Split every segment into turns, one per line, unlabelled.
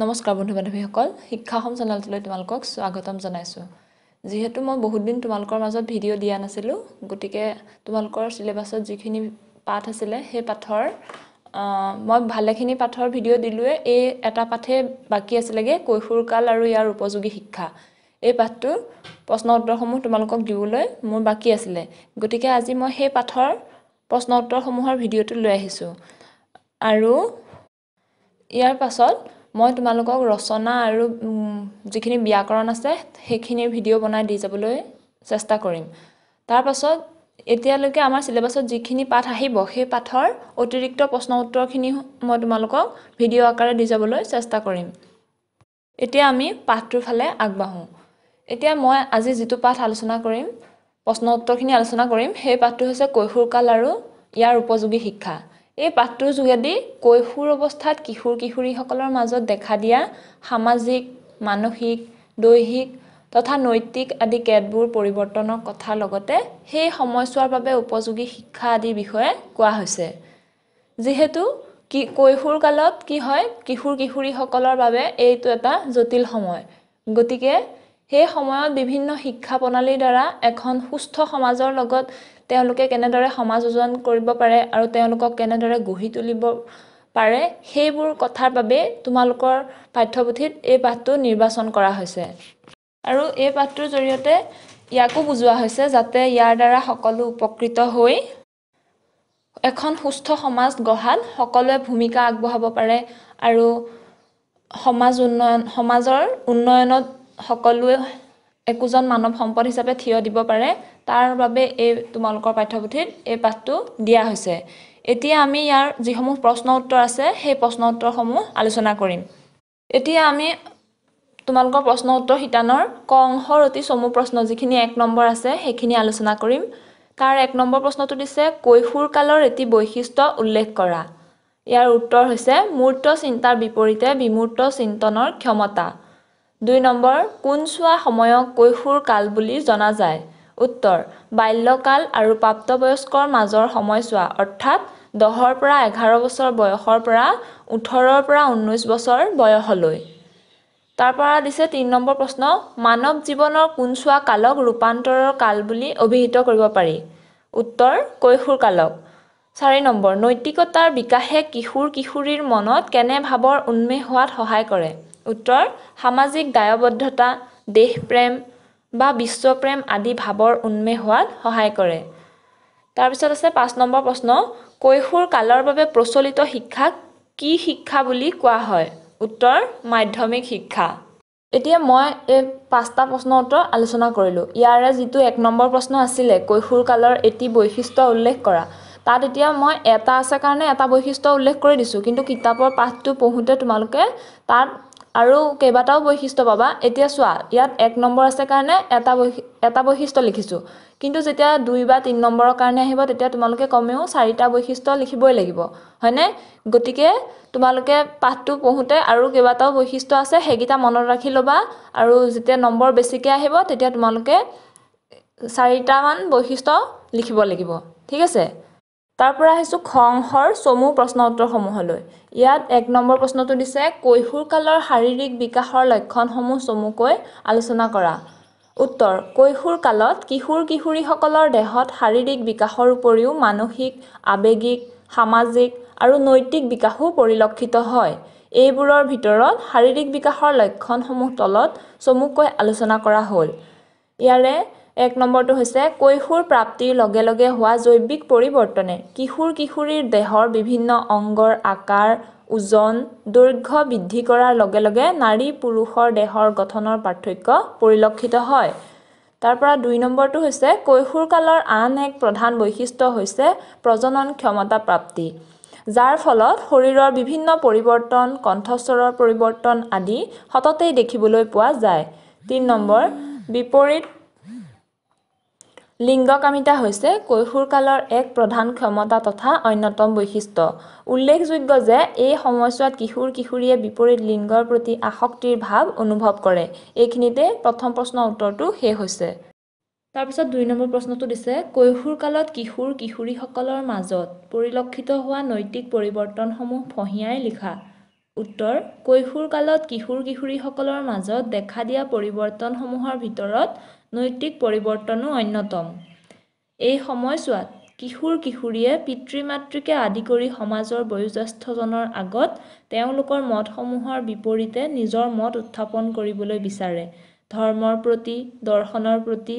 নমস্কাৰ বন্ধু বান্ধৱীসকল শিক্ষাসম চেনেলটোলৈ তোমালোকক স্বাগতম জনাইছোঁ যিহেতু মই বহুত দিন তোমালোকৰ মাজত ভিডিঅ' দিয়া নাছিলোঁ গতিকে তোমালোকৰ চিলেবাছত যিখিনি পাঠ আছিলে সেই পাঠৰ মই ভালেখিনি পাঠৰ ভিডিঅ' দিলোঁৱে এই এটা পাঠেই বাকী আছিলেগৈ কৈশোৰকাল আৰু ইয়াৰ উপযোগী শিক্ষা এই পাঠটোৰ প্ৰশ্ন উত্তৰসমূহ তোমালোকক দিবলৈ মোৰ বাকী আছিলে গতিকে আজি মই সেই পাঠৰ প্ৰশ্ন উত্তৰসমূহৰ ভিডিঅ'টো লৈ আহিছোঁ আৰু ইয়াৰ পাছত মই তোমালোকক ৰচনা আৰু যিখিনি ব্যাকৰণ আছে সেইখিনি ভিডিঅ' বনাই দি যাবলৈ চেষ্টা কৰিম তাৰপাছত এতিয়ালৈকে আমাৰ চিলেবাছত যিখিনি পাঠ আহিব সেই পাঠৰ অতিৰিক্ত প্ৰশ্ন উত্তৰখিনি মই তোমালোকক ভিডিঅ' আকাৰে দি যাবলৈ চেষ্টা কৰিম এতিয়া আমি পাঠটোৰ ফালে আগবাঢ়োঁ এতিয়া মই আজি যিটো পাঠ আলোচনা কৰিম প্ৰশ্ন উত্তৰখিনি আলোচনা কৰিম সেই পাঠটো হৈছে কৈশোৰ কাল আৰু ইয়াৰ উপযোগী শিক্ষা এই পাঠটোৰ যোগেদি কৈশোৰ অৱস্থাত কিশোৰ কিশোৰীসকলৰ মাজত দেখা দিয়া সামাজিক মানসিক দৈহিক তথা নৈতিক আদি কেতবোৰ পৰিৱৰ্তনৰ কথাৰ লগতে সেই সময়ছোৱাৰ বাবে উপযোগী শিক্ষা আদিৰ বিষয়ে কোৱা হৈছে যিহেতু কি কৈশোৰ কালত কি হয় কিশোৰ কিশোৰীসকলৰ বাবে এইটো এটা জটিল সময় গতিকে সেই সময়ত বিভিন্ন শিক্ষা প্ৰণালীৰ দ্বাৰা এখন সুস্থ সমাজৰ লগত তেওঁলোকে কেনেদৰে সমাজ ওজন কৰিব পাৰে আৰু তেওঁলোকক কেনেদৰে গঢ়ি তুলিব পাৰে সেইবোৰ কথাৰ বাবে তোমালোকৰ পাঠ্যপুথিত এই পাঠটো নিৰ্বাচন কৰা হৈছে আৰু এই পাঠটোৰ জৰিয়তে ইয়াকো বুজোৱা হৈছে যাতে ইয়াৰ দ্বাৰা সকলো উপকৃত হৈ এখন সুস্থ সমাজ গঢ়াত সকলোৱে ভূমিকা আগবঢ়াব পাৰে আৰু সমাজ উন্নয়ন সমাজৰ উন্নয়নত সকলোৱে একোজন মানৱ সম্পদ হিচাপে থিয় দিব পাৰে তাৰ বাবে এই তোমালোকৰ পাঠ্যপুথিত এই পাঠটো দিয়া হৈছে এতিয়া আমি ইয়াৰ যিসমূহ প্ৰশ্ন উত্তৰ আছে সেই প্ৰশ্ন উত্তৰসমূহ আলোচনা কৰিম এতিয়া আমি তোমালোকৰ প্ৰশ্ন উত্তৰ শিতানৰ ক অংশৰ অতি চমু প্ৰশ্ন যিখিনি এক নম্বৰ আছে সেইখিনি আলোচনা কৰিম তাৰ এক নম্বৰ প্ৰশ্নটো দিছে কৈশোৰ কালৰ এটি বৈশিষ্ট্য উল্লেখ কৰা ইয়াৰ উত্তৰ হৈছে মূৰ্ত চিন্তাৰ বিপৰীতে বিমূৰ্ত চিন্তনৰ ক্ষমতা দুই নম্বৰ কোনচোৱা সময়ক কৈশোৰ কাল বুলি জনা যায় উত্তৰ বাল্যকাল আৰু প্ৰাপ্তবয়স্কৰ মাজৰ সময়ছোৱা অৰ্থাৎ দহৰ পৰা এঘাৰ বছৰ বয়সৰ পৰা ওঠৰৰ পৰা ঊনৈছ বছৰ বয়সলৈ তাৰ পৰা দিছে তিনি নম্বৰ প্ৰশ্ন মানৱ জীৱনৰ কোনচোৱা কালক ৰূপান্তৰৰ কাল বুলি অভিহিত কৰিব পাৰি উত্তৰ কৈশোৰ কালক চাৰি নম্বৰ নৈতিকতাৰ বিকাশে কিশোৰ কিশোৰীৰ মনত কেনে ভাৱৰ উন্মেষ হোৱাত সহায় কৰে উত্তৰ সামাজিক দায়বদ্ধতা দেশপ্ৰেম বা বিশ্বপ্ৰেম আদি ভাৱৰ উন্মেষ হোৱাত সহায় কৰে তাৰপিছত আছে পাঁচ নম্বৰ প্ৰশ্ন কৈশোৰ কালৰ বাবে প্ৰচলিত শিক্ষাক কি শিক্ষা বুলি কোৱা হয় উত্তৰ মাধ্যমিক শিক্ষা এতিয়া মই এই পাঁচটা প্ৰশ্ন উত্তৰ আলোচনা কৰিলোঁ ইয়াৰে যিটো এক নম্বৰ প্ৰশ্ন আছিলে কৈশোৰ কালৰ এটি বৈশিষ্ট্য উল্লেখ কৰা তাত এতিয়া মই এটা আছে কাৰণে এটা বৈশিষ্ট্য উল্লেখ কৰি দিছোঁ কিন্তু কিতাপৰ পাঠটো পঢ়োঁতে তোমালোকে তাত আৰু কেইবাটাও বৈশিষ্ট্য পাবা এতিয়া চোৱা ইয়াত এক নম্বৰ আছে কাৰণে এটা বৈশি এটা বৈশিষ্ট্য লিখিছোঁ কিন্তু যেতিয়া দুই বা তিনি নম্বৰৰ কাৰণে আহিব তেতিয়া তোমালোকে কমেও চাৰিটা বৈশিষ্ট্য লিখিবই লাগিব হয়নে গতিকে তোমালোকে পাঠটো পঢ়োঁতে আৰু কেইবাটাও বৈশিষ্ট্য আছে সেইকেইটা মনত ৰাখি ল'বা আৰু যেতিয়া নম্বৰ বেছিকৈ আহিব তেতিয়া তোমালোকে চাৰিটামান বৈশিষ্ট্য লিখিব লাগিব ঠিক আছে তাৰ পৰা আহিছোঁ খংহৰ চমু প্ৰশ্ন উত্তৰসমূহলৈ ইয়াত এক নম্বৰ প্ৰশ্নটো দিছে কৈশোৰ কালৰ শাৰীৰিক বিকাশৰ লক্ষণসমূহ চমুকৈ আলোচনা কৰা উত্তৰ কৈশোৰ কালত কিশোৰ কিশোৰীসকলৰ দেহত শাৰীৰিক বিকাশৰ উপৰিও মানসিক আৱেগিক সামাজিক আৰু নৈতিক বিকাশো পৰিলক্ষিত হয় এইবোৰৰ ভিতৰত শাৰীৰিক বিকাশৰ লক্ষণসমূহ তলত চমুকৈ আলোচনা কৰা হ'ল ইয়াৰে এক নম্বৰটো হৈছে কৈশোৰ প্ৰাপ্তিৰ লগে লগে হোৱা জৈৱিক পৰিৱৰ্তনে কিশোৰ কিশোৰীৰ দেহৰ বিভিন্ন অংগৰ আকাৰ ওজন দৈৰ্ঘ্য বৃদ্ধি কৰাৰ লগে লগে নাৰী পুৰুষৰ দেহৰ গঠনৰ পাৰ্থক্য পৰিলক্ষিত হয় তাৰ পৰা দুই নম্বৰটো হৈছে কৈশোৰ কালৰ আন এক প্ৰধান বৈশিষ্ট্য হৈছে প্ৰজনন ক্ষমতা প্ৰাপ্তি যাৰ ফলত শৰীৰৰ বিভিন্ন পৰিৱৰ্তন কণ্ঠস্বৰৰ পৰিৱৰ্তন আদি সততেই দেখিবলৈ পোৱা যায় তিনি নম্বৰ বিপৰীত লিংগকামিতা হৈছে কৈশোৰ কালৰ এক প্ৰধান ক্ষমতা তথা অন্যতম বৈশিষ্ট্য উল্লেখযোগ্য যে এই সময়ছোৱাত কিশোৰ কিশোৰীয়ে বিপৰীত লিংগৰ প্ৰতি আসক্তিৰ ভাৱ অনুভৱ কৰে এইখিনিতে প্ৰথম প্ৰশ্নৰ উত্তৰটো শেষ হৈছে তাৰপিছত দুই নম্বৰ প্ৰশ্নটো দিছে কৈশোৰ কালত কিশোৰ কিশোৰীসকলৰ মাজত পৰিলক্ষিত হোৱা নৈতিক পৰিৱৰ্তনসমূহ ফহিয়াই লিখা উত্তৰ কৈশোৰ কালত কিশোৰ কিশোৰীসকলৰ মাজত দেখা দিয়া পৰিৱৰ্তনসমূহৰ ভিতৰত নৈতিক পৰিৱৰ্তনো অন্যতম এই সময়ছোৱাত কিশোৰ কিশোৰীয়ে পিতৃ মাতৃকে আদি কৰি সমাজৰ বয়োজ্যেষ্ঠজনৰ আগত তেওঁলোকৰ মতসমূহৰ বিপৰীতে নিজৰ মত উত্থাপন কৰিবলৈ বিচাৰে ধৰ্মৰ প্ৰতি দৰ্শনৰ প্ৰতি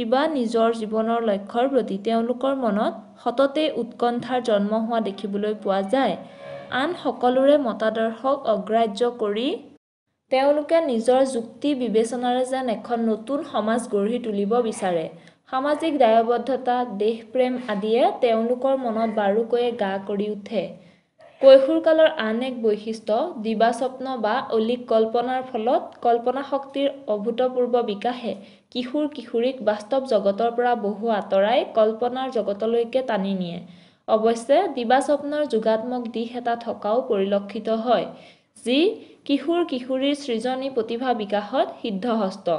কিবা নিজৰ জীৱনৰ লক্ষ্যৰ প্ৰতি তেওঁলোকৰ মনত সততেই উৎকণ্ঠাৰ জন্ম হোৱা দেখিবলৈ পোৱা যায় আন সকলোৰে মতাদৰ্শক অগ্ৰাহ্য কৰি তেওঁলোকে নিজৰ যুক্তি বিবেচনাৰে যেন এখন নতুন সমাজ গঢ়ি তুলিব বিচাৰে সামাজিক দায়বদ্ধতা দেশপ্ৰেম আদিয়ে তেওঁলোকৰ মনত বাৰুকৈয়ে গা কৰি উঠে কৈশোৰ কালৰ আন এক বৈশিষ্ট্য দিবাস্বপ্ন বা অলিক কল্পনাৰ ফলত কল্পনা শক্তিৰ অভূতপূৰ্ব বিকাশে কিশোৰ কিশোৰীক বাস্তৱ জগতৰ পৰা বহু আঁতৰাই কল্পনাৰ জগতলৈকে টানি নিয়ে অৱশ্যে দিবাস্বপ্নৰ যোগাত্মক দিশ এটা থকাও পৰিলক্ষিত হয় যি কিশোৰ কিশোৰীৰ সৃজনী প্ৰতিভা বিকাশত সিদ্ধহস্ত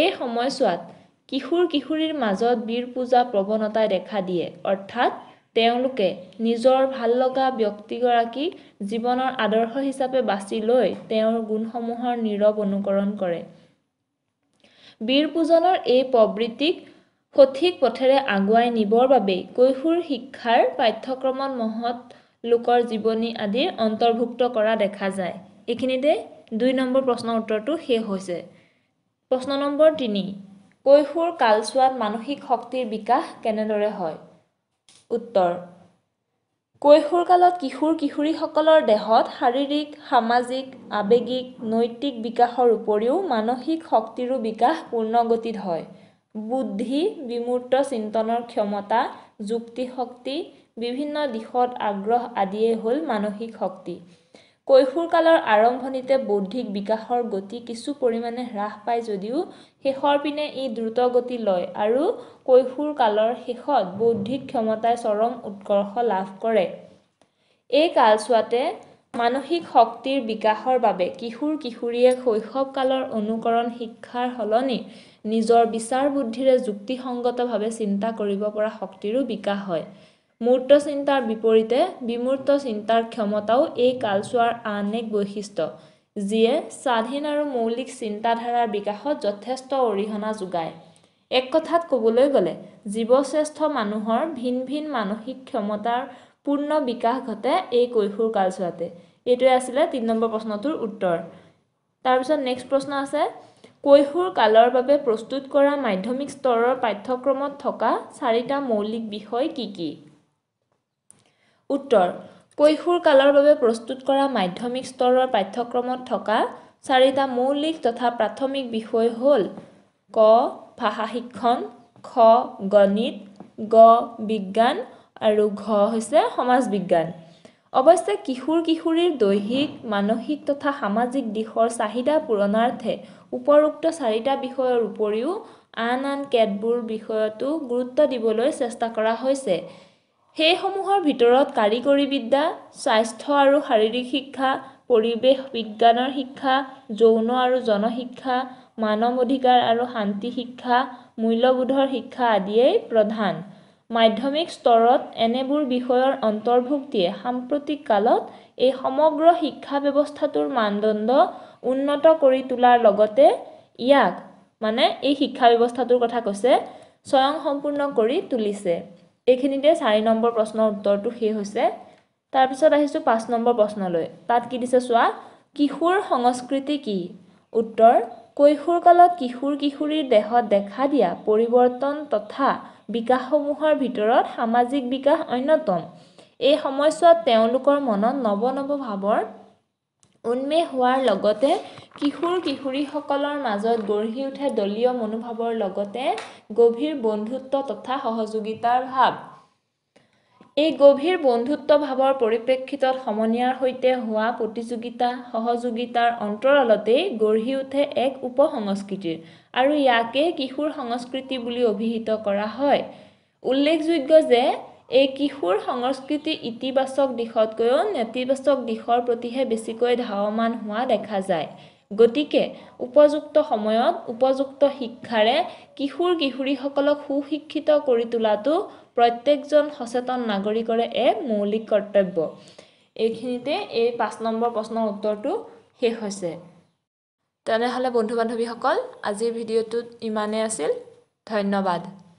এই সময়ছোৱাত কিশোৰ কিশোৰীৰ মাজত বীৰ পূজা প্ৰৱণতাই দেখা দিয়ে অৰ্থাৎ তেওঁলোকে নিজৰ ভাল লগা ব্যক্তিগৰাকী জীৱনৰ আদৰ্শ হিচাপে বাছি লৈ তেওঁৰ গুণসমূহৰ নীৰৱ অনুকৰণ কৰে বীৰ পূজনৰ এই প্ৰবৃত্তিক সঠিক পথেৰে আগুৱাই নিবৰ বাবেই কৈশোৰ শিক্ষাৰ পাঠ্যক্ৰমত মহৎ লোকৰ জীৱনী আদিৰ অন্তৰ্ভুক্ত কৰা দেখা যায় এইখিনিতে দুই নম্বৰ প্ৰশ্নৰ উত্তৰটো শেষ হৈছে প্ৰশ্ন নম্বৰ তিনি কৈশোৰ কালচোৱাত মানসিক শক্তিৰ বিকাশ কেনেদৰে হয় উত্তৰ কৈশোৰ কালত কিশোৰ কিশোৰীসকলৰ দেহত শাৰীৰিক সামাজিক আৱেগিক নৈতিক বিকাশৰ উপৰিও মানসিক শক্তিৰো বিকাশ পূৰ্ণগতিত হয় বুদ্ধি বিমূৰ্ত চিন্তনৰ ক্ষমতা যুক্তিশক্তি বিভিন্ন দিশত আগ্ৰহ আদিয়েই হ'ল মানসিক শক্তি কৈশোৰ কালৰ আৰম্ভণিতে বৌদ্ধিক বিকাশৰ গতি কিছু পৰিমাণে হ্ৰাস পায় যদিও শেষৰ পিনে ই দ্ৰুত গতি লয় আৰু কৈশোৰ কালৰ শেষত বৌদ্ধিক ক্ষমতাই চৰম উৎকৰ্ষ লাভ কৰে এই কালচোৱাতে মানসিক শক্তিৰ বিকাশৰ বাবে কিশোৰ কিশোৰীয়ে শৈশৱ কালৰ অনুকৰণ শিক্ষাৰ সলনি নিজৰ বিচাৰ বুদ্ধিৰে যুক্তিসংগতভাৱে চিন্তা কৰিব পৰা শক্তিৰো বিকাশ হয় মূৰ্ত চিন্তাৰ বিপৰীতে বিমূৰ্ত চিন্তাৰ ক্ষমতাও এই কালচোৱাৰ আন এক বৈশিষ্ট্য যিয়ে স্বাধীন আৰু মৌলিক চিন্তাধাৰাৰ বিকাশত যথেষ্ট অৰিহণা যোগায় এক কথাত ক'বলৈ গ'লে জীৱশ্ৰেষ্ঠ মানুহৰ ভিন ভিন মানসিক ক্ষমতাৰ পূৰ্ণ বিকাশ ঘটে এই কৈশোৰ কালচোৱাতে এইটোৱে আছিলে তিনি নম্বৰ প্ৰশ্নটোৰ উত্তৰ তাৰপিছত নেক্সট প্ৰশ্ন আছে কৈশোৰ কালৰ বাবে প্ৰস্তুত কৰা মাধ্যমিক স্তৰৰ পাঠ্যক্ৰমত থকা চাৰিটা মৌলিক বিষয় কি কি উত্তৰ কৈশোৰ কালৰ বাবে প্ৰস্তুত কৰা মাধ্যমিক স্তৰৰ পাঠ্যক্ৰমত থকা চাৰিটা মৌলিক তথা প্ৰাথমিক বিষয় হ'ল ক ভাষা শিক্ষণ খ গণিত গ বিজ্ঞান আৰু ঘ হৈছে সমাজ বিজ্ঞান অৱশ্যে কিশোৰ কিশোৰীৰ দৈহিক মানসিক তথা সামাজিক দিশৰ চাহিদা পূৰণাৰ্থে উপৰোক্ত চাৰিটা বিষয়ৰ উপৰিও আন আন কেতবোৰ বিষয়তো গুৰুত্ব দিবলৈ চেষ্টা কৰা হৈছে সেইসমূহৰ ভিতৰত কাৰিকৰীবিদ্যা স্বাস্থ্য আৰু শাৰীৰিক শিক্ষা পৰিৱেশ বিজ্ঞানৰ শিক্ষা যৌন আৰু জনশিক্ষা মানৱ অধিকাৰ আৰু শান্তি শিক্ষা মূল্যবোধৰ শিক্ষা আদিয়েই প্ৰধান মাধ্যমিক স্তৰত এনেবোৰ বিষয়ৰ অন্তৰ্ভুক্তিয়ে সাম্প্ৰতিক কালত এই সমগ্ৰ শিক্ষা ব্যৱস্থাটোৰ মানদণ্ড উন্নত কৰি তোলাৰ লগতে ইয়াক মানে এই শিক্ষা ব্যৱস্থাটোৰ কথা কৈছে স্বয়ং সম্পূৰ্ণ কৰি তুলিছে এইখিনিতে চাৰি নম্বৰ প্ৰশ্নৰ উত্তৰটো শেষ হৈছে তাৰপিছত আহিছোঁ পাঁচ নম্বৰ প্ৰশ্নলৈ তাত কি দিছে চোৱা কিশোৰ সংস্কৃতি কি উত্তৰ কৈশোৰ কালত কিশোৰ কিশোৰীৰ দেহত দেখা দিয়া পৰিৱৰ্তন তথা বিকাশসমূহৰ ভিতৰত সামাজিক বিকাশ অন্যতম এই সময়ছোৱাত তেওঁলোকৰ মনত নৱ নৱ ভাৱৰ উন্মেষ হোৱাৰ লগতে কিশোৰ কিশোৰীসকলৰ মাজত গঢ়ি উঠে দলীয় মনোভাৱৰ লগতে গভীৰ বন্ধুত্ব তথা সহযোগিতাৰ ভাৱ এই গভীৰ বন্ধুত্ব ভাৱৰ পৰিপ্ৰেক্ষিতত সমনীয়াৰ সৈতে হোৱা প্ৰতিযোগিতা সহযোগিতাৰ অন্তৰালতেই গঢ়ি উঠে এক উপ সংস্কৃতিৰ আৰু ইয়াকেই কিশোৰ সংস্কৃতি বুলি অভিহিত কৰা হয় উল্লেখযোগ্য যে এই কিশোৰ সংস্কৃতি ইতিবাচক দিশতকৈও নেতিবাচক দিশৰ প্ৰতিহে বেছিকৈ ধাৱমান হোৱা দেখা যায় গতিকে উপযুক্ত সময়ত উপযুক্ত শিক্ষাৰে কিশোৰ কিশোৰীসকলক সু শিক্ষিত কৰি তোলাটো প্ৰত্যেকজন সচেতন নাগৰিকৰে এক মৌলিক কৰ্তব্য এইখিনিতে এই পাঁচ নম্বৰ প্ৰশ্নৰ উত্তৰটো শেষ হৈছে তেনেহ'লে বন্ধু বান্ধৱীসকল আজিৰ ভিডিঅ'টোত ইমানেই আছিল ধন্যবাদ